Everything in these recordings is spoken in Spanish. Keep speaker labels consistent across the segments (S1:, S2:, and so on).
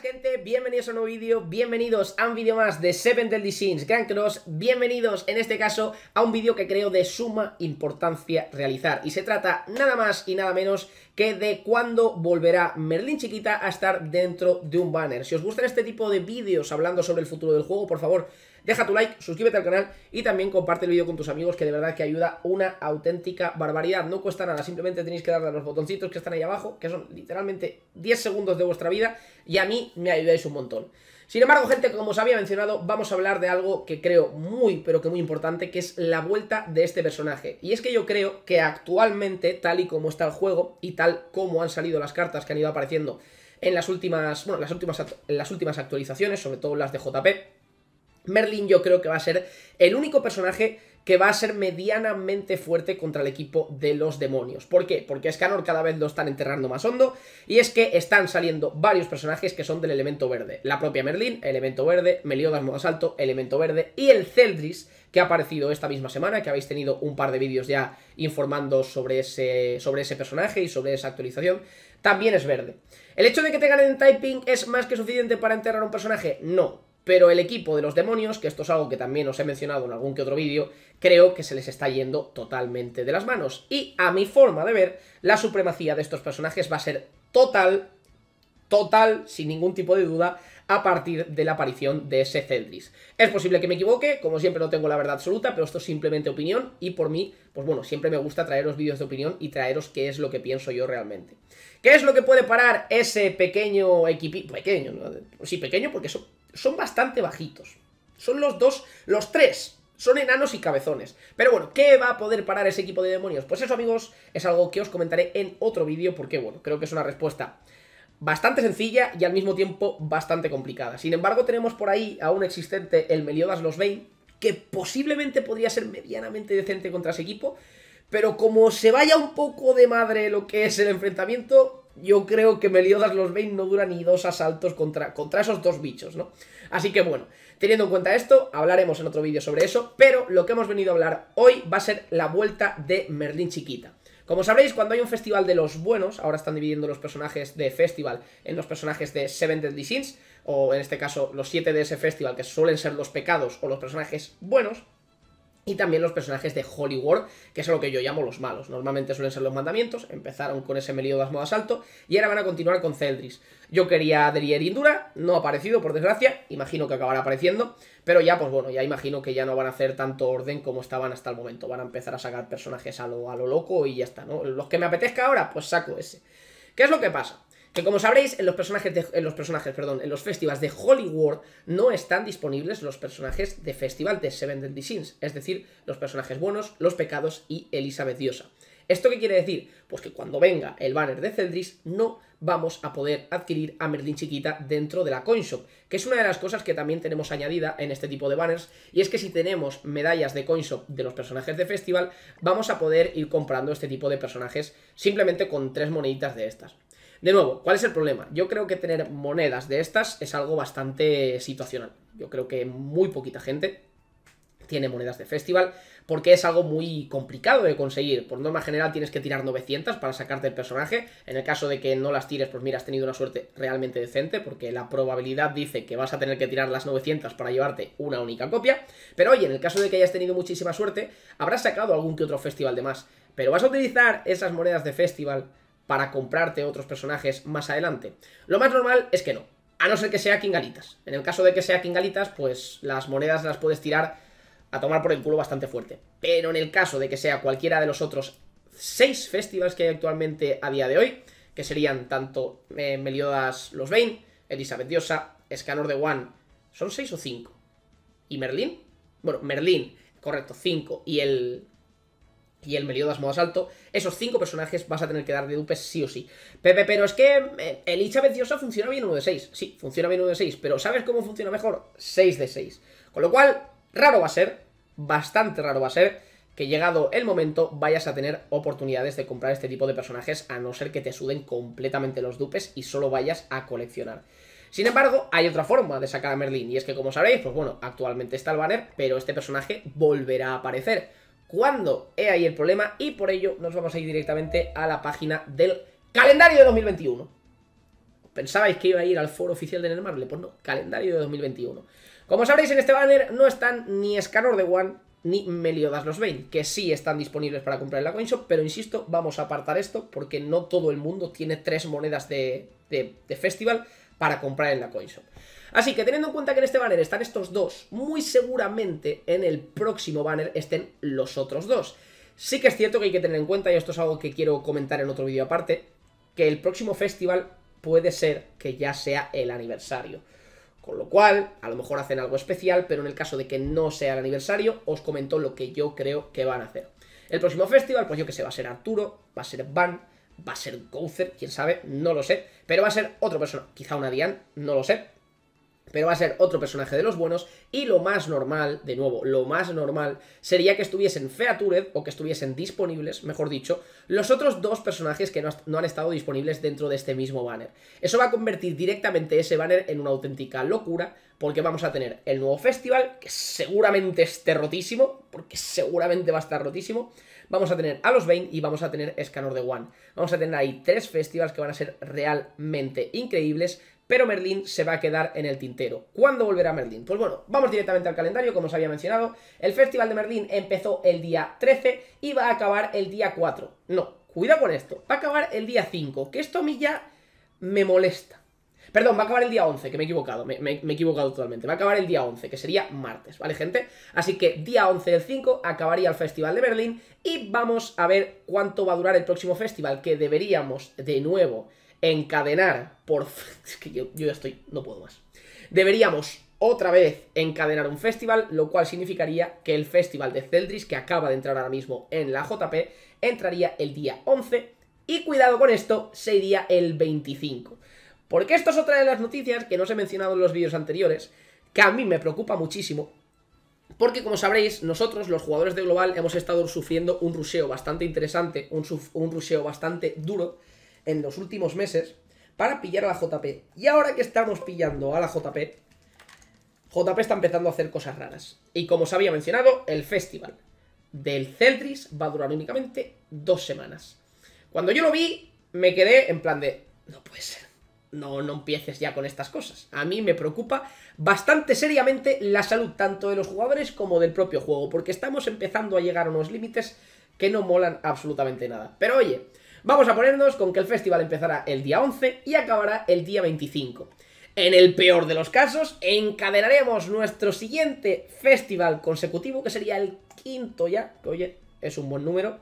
S1: gente, bienvenidos a un nuevo vídeo, bienvenidos a un vídeo más de Seven Deadly Sins Grand Cross Bienvenidos en este caso a un vídeo que creo de suma importancia realizar Y se trata nada más y nada menos que de cuándo volverá Merlin Chiquita a estar dentro de un banner Si os gustan este tipo de vídeos hablando sobre el futuro del juego, por favor Deja tu like, suscríbete al canal y también comparte el vídeo con tus amigos que de verdad que ayuda una auténtica barbaridad. No cuesta nada, simplemente tenéis que darle a los botoncitos que están ahí abajo, que son literalmente 10 segundos de vuestra vida y a mí me ayudáis un montón. Sin embargo, gente, como os había mencionado, vamos a hablar de algo que creo muy, pero que muy importante, que es la vuelta de este personaje. Y es que yo creo que actualmente, tal y como está el juego y tal como han salido las cartas que han ido apareciendo en las últimas, bueno, las últimas, en las últimas actualizaciones, sobre todo las de JP, Merlin yo creo que va a ser el único personaje que va a ser medianamente fuerte contra el equipo de los demonios. ¿Por qué? Porque Escanor cada vez lo están enterrando más hondo y es que están saliendo varios personajes que son del elemento verde. La propia Merlin, elemento verde, Meliodas modo asalto, elemento verde y el Celdris que ha aparecido esta misma semana, que habéis tenido un par de vídeos ya informando sobre ese, sobre ese personaje y sobre esa actualización, también es verde. ¿El hecho de que tengan en typing es más que suficiente para enterrar a un personaje? No, pero el equipo de los demonios, que esto es algo que también os he mencionado en algún que otro vídeo, creo que se les está yendo totalmente de las manos. Y a mi forma de ver, la supremacía de estos personajes va a ser total, total, sin ningún tipo de duda, a partir de la aparición de ese Celdris. Es posible que me equivoque, como siempre no tengo la verdad absoluta, pero esto es simplemente opinión y por mí, pues bueno, siempre me gusta traeros vídeos de opinión y traeros qué es lo que pienso yo realmente. ¿Qué es lo que puede parar ese pequeño equipo? Pequeño, ¿no? Sí, pequeño porque eso son bastante bajitos. Son los dos, los tres. Son enanos y cabezones. Pero bueno, ¿qué va a poder parar ese equipo de demonios? Pues eso, amigos, es algo que os comentaré en otro vídeo porque, bueno, creo que es una respuesta bastante sencilla y al mismo tiempo bastante complicada. Sin embargo, tenemos por ahí aún existente el Meliodas Los Bane, que posiblemente podría ser medianamente decente contra ese equipo, pero como se vaya un poco de madre lo que es el enfrentamiento, yo creo que Meliodas los Bane no dura ni dos asaltos contra, contra esos dos bichos, ¿no? Así que bueno, teniendo en cuenta esto, hablaremos en otro vídeo sobre eso, pero lo que hemos venido a hablar hoy va a ser la vuelta de Merlín Chiquita. Como sabréis, cuando hay un festival de los buenos, ahora están dividiendo los personajes de festival en los personajes de Seven Deadly Sins, o en este caso los siete de ese festival, que suelen ser los pecados o los personajes buenos, y también los personajes de Hollywood que es lo que yo llamo los malos. Normalmente suelen ser los mandamientos, empezaron con ese Meliodas de asalto, y ahora van a continuar con Celdris. Yo quería Adriel Indura, no ha aparecido, por desgracia, imagino que acabará apareciendo, pero ya, pues bueno, ya imagino que ya no van a hacer tanto orden como estaban hasta el momento. Van a empezar a sacar personajes a lo, a lo loco y ya está, ¿no? Los que me apetezca ahora, pues saco ese. ¿Qué es lo que pasa? Que como sabréis, en los personajes, de, en los personajes, perdón, en los festivals de Hollywood no están disponibles los personajes de festival de Seven Deadly Sins, es decir, los personajes buenos, los pecados y Elizabeth Diosa. ¿Esto qué quiere decir? Pues que cuando venga el banner de Celdris no vamos a poder adquirir a Merlin Chiquita dentro de la Coinshop, que es una de las cosas que también tenemos añadida en este tipo de banners, y es que si tenemos medallas de Coinshop de los personajes de festival, vamos a poder ir comprando este tipo de personajes simplemente con tres moneditas de estas. De nuevo, ¿cuál es el problema? Yo creo que tener monedas de estas es algo bastante situacional. Yo creo que muy poquita gente tiene monedas de festival, porque es algo muy complicado de conseguir. Por norma general tienes que tirar 900 para sacarte el personaje. En el caso de que no las tires, pues mira, has tenido una suerte realmente decente, porque la probabilidad dice que vas a tener que tirar las 900 para llevarte una única copia. Pero oye, en el caso de que hayas tenido muchísima suerte, habrás sacado algún que otro festival de más. Pero vas a utilizar esas monedas de festival para comprarte otros personajes más adelante. Lo más normal es que no, a no ser que sea Kingalitas. En el caso de que sea Kingalitas, pues las monedas las puedes tirar a tomar por el culo bastante fuerte. Pero en el caso de que sea cualquiera de los otros seis festivals que hay actualmente a día de hoy, que serían tanto eh, Meliodas los Bane, Elizabeth Diosa, Escanor de One, ¿son seis o cinco? ¿Y Merlín? Bueno, Merlín, correcto, cinco. Y el y el Meliodas modo asalto, esos cinco personajes vas a tener que dar de dupes sí o sí. Pepe, pero es que eh, el Elizabeth venciosa funciona bien uno de 6. Sí, funciona bien 1 de 6, pero ¿sabes cómo funciona mejor? 6 de 6. Con lo cual, raro va a ser, bastante raro va a ser, que llegado el momento vayas a tener oportunidades de comprar este tipo de personajes, a no ser que te suden completamente los dupes y solo vayas a coleccionar. Sin embargo, hay otra forma de sacar a Merlin, y es que como sabéis pues bueno, actualmente está el banner, pero este personaje volverá a aparecer cuándo he ahí el problema y por ello nos vamos a ir directamente a la página del calendario de 2021. ¿Pensabais que iba a ir al foro oficial de Nermarble? Pues no, calendario de 2021. Como sabréis, en este banner no están ni Escanor de One ni Meliodas los Vein, que sí están disponibles para comprar en la CoinShop, pero insisto, vamos a apartar esto porque no todo el mundo tiene tres monedas de, de festival para comprar en la CoinShop. Así que teniendo en cuenta que en este banner están estos dos, muy seguramente en el próximo banner estén los otros dos. Sí que es cierto que hay que tener en cuenta, y esto es algo que quiero comentar en otro vídeo aparte, que el próximo festival puede ser que ya sea el aniversario. Con lo cual, a lo mejor hacen algo especial, pero en el caso de que no sea el aniversario, os comento lo que yo creo que van a hacer. El próximo festival, pues yo que sé, va a ser Arturo, va a ser Van, va a ser Gozer, quién sabe, no lo sé. Pero va a ser otra persona, quizá una Diane, no lo sé pero va a ser otro personaje de los buenos y lo más normal, de nuevo, lo más normal sería que estuviesen Featured o que estuviesen disponibles, mejor dicho, los otros dos personajes que no, han estado disponibles dentro de este mismo banner. Eso va a convertir directamente ese banner en una auténtica locura porque vamos a tener el nuevo festival, que seguramente esté rotísimo, porque seguramente va a estar rotísimo, vamos a tener a los Bane y vamos a tener Escanor de One. Vamos a tener ahí tres festivals que van a ser realmente increíbles, pero Merlín se va a quedar en el tintero. ¿Cuándo volverá Merlín? Pues bueno, vamos directamente al calendario, como os había mencionado. El Festival de Merlín empezó el día 13 y va a acabar el día 4. No, cuidado con esto, va a acabar el día 5, que esto a mí ya me molesta. Perdón, va a acabar el día 11, que me he equivocado, me, he equivocado totalmente. Va a acabar el día 11, que sería martes, ¿vale, gente? Así que día 11 del 5 acabaría el Festival de Merlín. y vamos a ver cuánto va a durar el próximo festival, que deberíamos, de nuevo, encadenar por... Es que yo, ya estoy, no puedo más. Deberíamos otra vez encadenar un festival, lo cual significaría que el festival de Celdris, que acaba de entrar ahora mismo en la JP, entraría el día 11 y cuidado con esto, sería el 25. Porque esto es otra de las noticias que no os he mencionado en los vídeos anteriores, que a mí me preocupa muchísimo, porque como sabréis, nosotros los jugadores de Global hemos estado sufriendo un ruseo bastante interesante, un, un ruseo bastante duro, en los últimos meses para pillar a la JP. Y ahora que estamos pillando a la JP, JP está empezando a hacer cosas raras. Y como os había mencionado, el festival del Celtris va a durar únicamente dos semanas. Cuando yo lo vi, me quedé en plan de, no puede ser, no, no empieces ya con estas cosas. A mí me preocupa bastante seriamente la salud tanto de los jugadores como del propio juego, porque estamos empezando a llegar a unos límites que no molan absolutamente nada. Pero oye, Vamos a ponernos con que el festival empezará el día 11 y acabará el día 25. En el peor de los casos, encadenaremos nuestro siguiente festival consecutivo, que sería el quinto ya, que oye, es un buen número.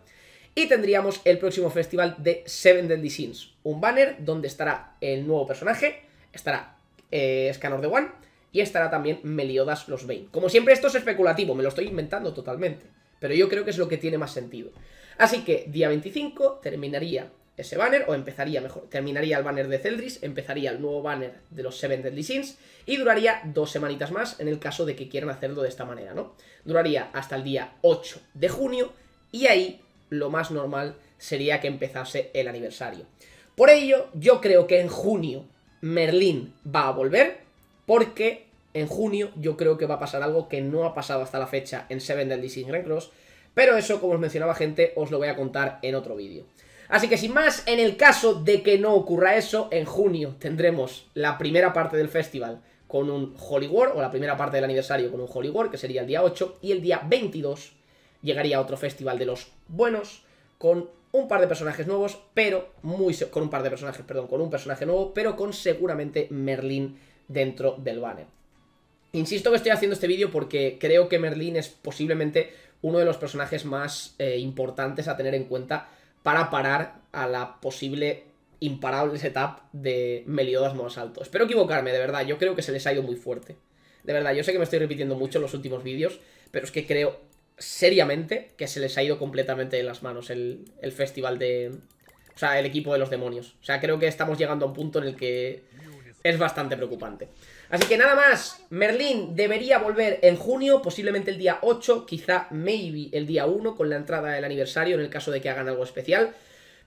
S1: Y tendríamos el próximo festival de Seven Deadly Sins, un banner donde estará el nuevo personaje, estará eh, Scanner de the One y estará también Meliodas los Bane. Como siempre, esto es especulativo, me lo estoy inventando totalmente. Pero yo creo que es lo que tiene más sentido. Así que día 25 terminaría ese banner, o empezaría mejor, terminaría el banner de Celdris, empezaría el nuevo banner de los Seven Deadly Sins, y duraría dos semanitas más en el caso de que quieran hacerlo de esta manera, ¿no? Duraría hasta el día 8 de junio, y ahí lo más normal sería que empezase el aniversario. Por ello, yo creo que en junio Merlín va a volver, porque en junio yo creo que va a pasar algo que no ha pasado hasta la fecha en Seven del Disney Grand Cross, pero eso, como os mencionaba gente, os lo voy a contar en otro vídeo. Así que sin más, en el caso de que no ocurra eso, en junio tendremos la primera parte del festival con un Holy War, o la primera parte del aniversario con un Holy War, que sería el día 8, y el día 22 llegaría otro festival de los buenos con un par de personajes nuevos, pero muy con un par de personajes, perdón, con un personaje nuevo, pero con seguramente Merlin dentro del banner. Insisto que estoy haciendo este vídeo porque creo que Merlin es posiblemente uno de los personajes más eh, importantes a tener en cuenta para parar a la posible imparable setup de Meliodas Asalto. Espero equivocarme, de verdad, yo creo que se les ha ido muy fuerte. De verdad, yo sé que me estoy repitiendo mucho en los últimos vídeos, pero es que creo seriamente que se les ha ido completamente de las manos el, el festival de... O sea, el equipo de los demonios. O sea, creo que estamos llegando a un punto en el que es bastante preocupante. Así que nada más, Merlín debería volver en junio, posiblemente el día 8, quizá maybe el día 1 con la entrada del aniversario en el caso de que hagan algo especial.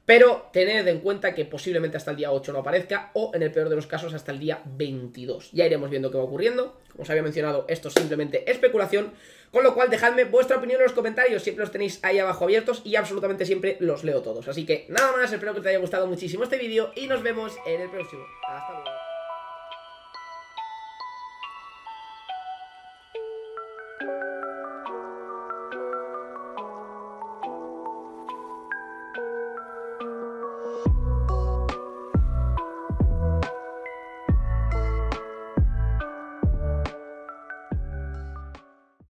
S1: Pero tened en cuenta que posiblemente hasta el día 8 no aparezca o en el peor de los casos hasta el día 22. Ya iremos viendo qué va ocurriendo. Como os había mencionado, esto es simplemente especulación. Con lo cual, dejadme vuestra opinión en los comentarios. Siempre los tenéis ahí abajo abiertos y absolutamente siempre los leo todos. Así que nada más, espero que te haya gustado muchísimo este vídeo y nos vemos en el próximo. Hasta luego.